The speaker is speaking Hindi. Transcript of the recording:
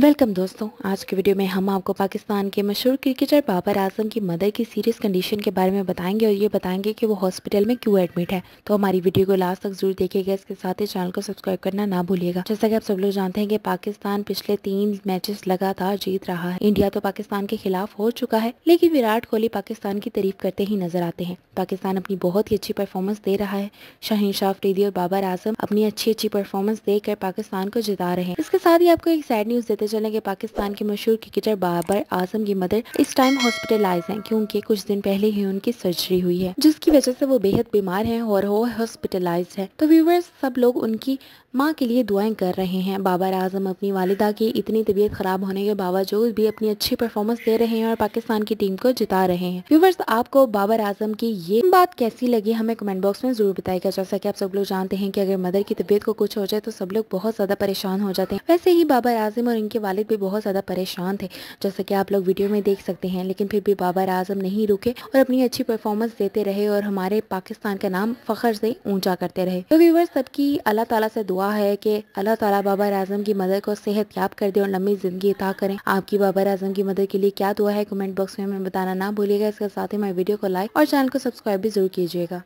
वेलकम दोस्तों आज के वीडियो में हम आपको पाकिस्तान के मशहूर क्रिकेटर बाबर आजम की मदर की सीरियस कंडीशन के बारे में बताएंगे और ये बताएंगे कि वो हॉस्पिटल में क्यों एडमिट है तो हमारी वीडियो को लास्ट तक जरूर देखिएगा इसके साथ ही चैनल को सब्सक्राइब करना ना भूलिएगा जैसा कि आप सब लोग जानते हैं कि पाकिस्तान पिछले तीन मैचेस लगातार जीत रहा है इंडिया तो पाकिस्तान के खिलाफ हो चुका है लेकिन विराट कोहली पाकिस्तान की तारीफ करते ही नजर आते हैं पाकिस्तान अपनी बहुत ही अच्छी परफॉर्मेंस दे रहा है शाहीन शाह और बाबर आजम अपनी अच्छी अच्छी परफॉर्मेंस देकर पाकिस्तान को जिता रहे हैं इसके साथ ही आपको एक सैड न्यूज देते चले चलेंगे पाकिस्तान के मशहूर क्रिकेटर बाबर आजम की मदर इस टाइम हॉस्पिटलाइज हैं क्योंकि कुछ दिन पहले ही उनकी सर्जरी हुई है जिसकी वजह से वो बेहद बीमार हैं और वो हॉस्पिटलाइज है तो व्यूवर्स सब लोग उनकी माँ के लिए दुआएं कर रहे हैं बाबर आजम अपनी वालिदा की इतनी तबीयत खराब होने के बावजूद भी अपनी अच्छी परफॉर्मेंस दे रहे हैं और पाकिस्तान की टीम को जिता रहे हैं व्यूवर्स आपको बाबर आजम की ये बात कैसी लगी हमें कमेंट बॉक्स में जरूर बताएगा जैसा कि आप सब लोग जानते हैं कि अगर मदर की तबीयत को कुछ हो जाए तो सब लोग बहुत ज्यादा परेशान हो जाते हैं वैसे ही बाबर आजम और इनके उनके वालिद भी बहुत ज़्यादा परेशान थे जैसा कि आप लोग वीडियो में देख सकते हैं लेकिन फिर भी बाबर आजम नहीं रुके और अपनी अच्छी परफॉर्मेंस देते रहे और हमारे पाकिस्तान का नाम फ़खर से ऊंचा करते रहे तो व्यूवर सबकी अल्लाह ताला से दुआ है कि अल्लाह ताला बाबर आजम की मदद को सेहत याब कर दे और लंबी ज़िंदगी अता करें आपकी बाबर आजम की मदद के लिए क्या दुआ है कमेंट बॉक्स में हमें बताना ना भूलिएगा इसके साथ ही मेरे वीडियो को लाइक और चैनल को सब्सक्राइब भी जरूर कीजिएगा